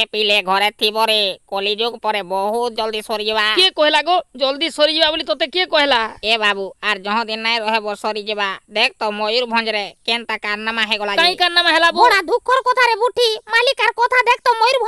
এ পিলে ঘরে থিবরে কলিযুগ পরে বহুত জলদি সরিযা କିଏ କହିଲା ଗୋ ଜଲ୍ଦି ସରିଯିବା ବୋଲି ତତେ କିଏ କହିଲା এ বাবু আর যহ দিন নাই রহব সরি যা দেখ তো ময়ূর ভঞ্জরে কেনতা কারনামা হে গলা কাই কারନାମা ହେଲା বোড়া দুঃখর কথা রে বুটি মালিকার কথা দেখ তো ময়ূর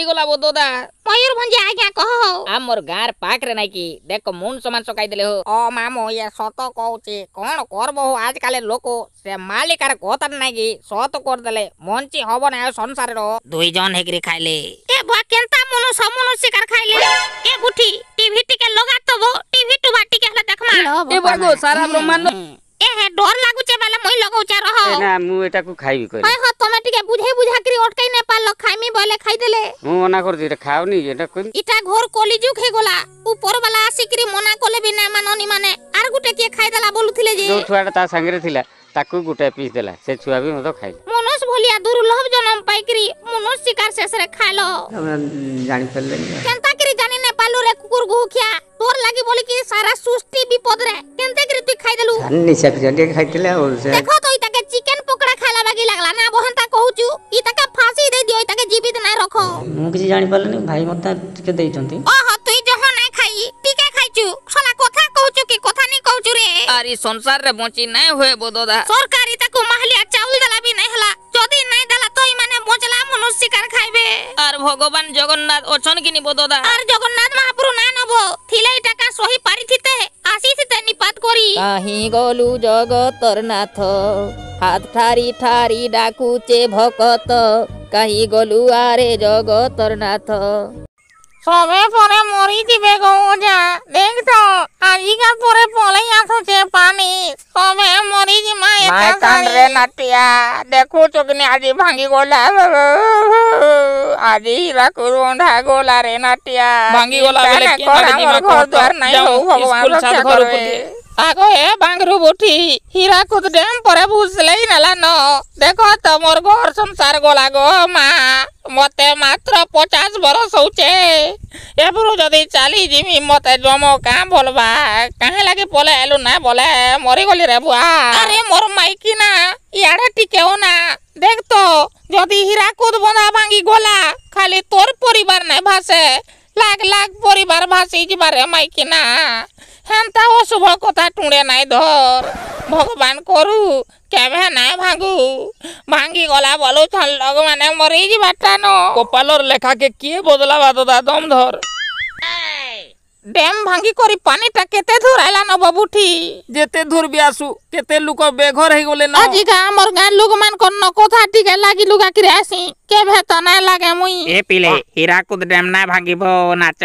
ହେଇଗଲା ବୋ ଦଦା ମୟୂରଭଞ୍ଜ ଆଜ୍ଞା କହ ଆମର ଗାଁର ପାଖରେ ନାଇଁ କି ଦେଖ ମୁଣ୍ଡ ସମାନ ସକାଇ ଦେଲେ ହୋ ଅ ମାମୁ ଇଏ ସତ କହୁଛି କ'ଣ କରବ ହୋ ଆଜିକାଲି ଲୋକ ସେ ମାଲିକାର କଥା ନାଇଁ କି ସତ କରିଦେଲେ ମଞ୍ଚି ହବ ନା ସଂସାରର ଦୁଇ ଜଣ ହେଇକିରି ଖାଇଲେ ଏ ବା କେନ୍ତା ମନ ମନୁଷ ଶିକାର ଖାଇଲେ ଏ ବୁଠି ଟିଭି ଟିକେ ଲଗାତବ ଟିଭି ଟୁବା ଟିକେ ହେଲେ ଦେଖମା ଏ ବାଗୋ ସାରା ବ୍ରହ୍ମାଣ୍ଡ এহে ডর লাগুছে বালা মই লগাউছে রহ না মু এটাকু খাইবি কই হয় হয় তুমি টিকে বুঝাই বুঝা করি অটকাই নে পারলো কইলে খাই দেলে মু মনা করছি এটা খাও নি এটা কই এটা ঘর কলিযুগ হে গলা উপর আসি আসিকিরি মনা কলে বি না মাননি মানে আর গুটে কি খাই দেলা বলুথিলে যে যে ছুয়াটা তার সঙ্গে থিলা তাকু গুটে পিস দেলা সে ছুয়া বি মত খাই মনস ভলিয়া দুর্লভ জনম পাইকিরি মনস শিকার শেষরে খাইলো আমরা জানি ফেললে কেনতা কিরি জানি না পালু রে কুকুর গুহুখিয়া তোর লাগি বলি কি সারা সুষ্টি বিপদ রে কেনতা কিরি তুই খাই দেলু নিশা সে জানি খাইতেলে দেখো তুই তাকে চিকেন পকোড়া খাইলা বাগি লাগলা না বহন্তা কহুচু ই ବିଦନା ରଖ ମୁଁ କିଛି ଜାଣି ଭାଇ ମୋତେ ଟିକେ ଦେଇଛନ୍ତି ଓହୋ ତୁଇ ଯହ ନାଇ ଖାଇ ଟିକେ ଖାଇଛୁ ସଲା କଥା କହୁଛୁ କି କଥା ନି କହୁଛୁ ରେ ଆରି ସଂସାରରେ ବଞ୍ଚି ନାଇଁ ହୁଏ ବୋଦଦା ସରକାରୀ ତାକୁ ମାହାଲିଆ ଚାଉଳ ଦେଲା ବି ନାଇଁ ହେଲା মানুষ শিকার খাইবে আর ভগবান জগন্নাথ অছন কি নিব দাদা আর জগন্নাথ মহাপ্রভু না নব থিলাই টাকা সহি পারিথিতে আসিথিতে নিপাত করি কাহি গলু জগতর নাথ হাত ঠারি ঠারি ডাকুচে ভকত কাহি গলু আরে জগতর নাথ সবে পরে মরি দিবে গৌজা দেখছ আজিকার পরে পলেই আসছে পানি সবে माय तान नटिया देखू चुकने आजी भांगी गोला आज हीरा कुरुंडा गोला रे नटिया भांगी गोला बेले के घर द्वार नहीं हो भगवान रक्षा करो আগো এ বাংরু বুটি হীরাকুদ ড্যাম পরে বুঝলেই নেলান দেখো তোমার ঘর সংসার গলা গো মা মতে মাত্র পচাশ বরষ হচ্ছে এবারও যদি চালি জিমি মতে জম কাঁ বলবা কাহে লাগি বলে এলু না বলে মরিগলি রে বুয়া আরে মোর মাইকি না ইয়াড়ে টিকেও না দেখতো যদি হীরাকুদ বন্ধা ভাঙি গলা খালি তোর পরিবার নাই ভাসে লাখ লাখ পরিবার ভাসি যাবারে মাইকি না ହେନ୍ତା ଅଶୁଭ କଥା ଟୁଣେ ନାଇଁ ଧର ଭଗବାନ କରୁ କେବେ ନାଇଁ ଭାଙ୍ଗୁ ଭାଙ୍ଗି ଗଲା ବୋଲୁଛନ୍ ଲୋକମାନେ ମରିଯିବାଟା ନ କପାଲର ଲେଖାକେ କିଏ ବଦଲାବା ଦଦା ଦମ ଧର ড্যাম ভাঙ্গি করি পানিটা কেতে দূর আইলা ন বাবুঠি যেতে দূর বি আসু কেতে লোক বেঘর হই গলে না আজিকা আমার গাঁ লোক মান কর ন কথা টিকে লাগি লুগা কি আসি কেভে তো না লাগে মুই এ পিলে হীরাকুদ ড্যাম না ভাঙিব নাচ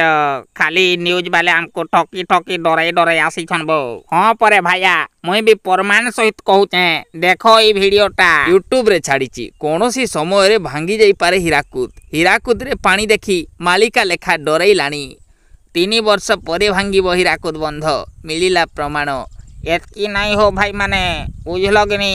খালি নিউজ বালে আমকো ঠকি ঠকি ডরাই ডরাই আসিছন বউ হ্যাঁ পরে ভাইয়া ମୁଇଁ ବି ପ୍ରମାଣ ସହିତ କହୁଛେ ଦେଖ ଏଇ ଭିଡ଼ିଓଟା ୟୁଟ୍ୟୁବରେ ଛାଡ଼ିଛି କୌଣସି ସମୟରେ ଭାଙ୍ଗି ଯାଇପାରେ ହୀରାକୁଦ ହୀରାକୁଦରେ ପାଣି ଦେଖି ମାଲିକା ଲେଖା ଡରେଇଲାଣି ତିନି ବର୍ଷ ପରେ ଭାଙ୍ଗିବ ହୀରାକୁଦ ବନ୍ଧ ମିଳିଲା ପ୍ରମାଣ ଏତ୍କି ନାଇଁ ହୋ ଭାଇମାନେ ବୁଝିଲ କିନି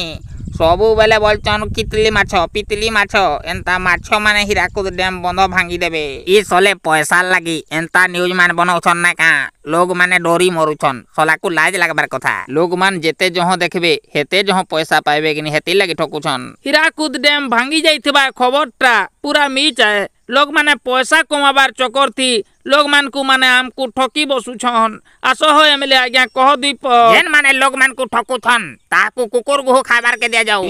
ସବୁବେଳେ ବୋଲଛନ୍ କିତିଲି ମାଛ ପିତିଲି ମାଛ ଏନ୍ତା ମାଛମାନେ ହୀରାକୁଦ ଡ୍ୟାମ୍ ବନ୍ଧ ଭାଙ୍ଗିଦେବେ ଇ ସଲେ ପଏସାର୍ ଲାଗି ଏନ୍ତା ନ୍ୟୁଜ୍ମାନେ ବନଉଛନ୍ ନା କାଁ লোকমানে ডরি মরুছন সলাকু লাজ লাগবার কথা লোকমান যেতে যহ দেখবে হেতে যহ পয়সা পাইবে কিনি হেতি লাগি ঠকুছন হীরাকুদ ড্যাম ভাঙ্গি যাইথিবা খবরটা পুরা মিচ আয়ে লোকমানে পয়সা কমাবার চকর থি লোকমানকু মানে আমকু ঠকি বসুছন আসহ এমএলএ আজ্ঞা কহ দ্বীপ যেন মানে লোকমানকু ঠকুছন তাহাকু কুকুর গুহ খাবার কে দিয়া যাও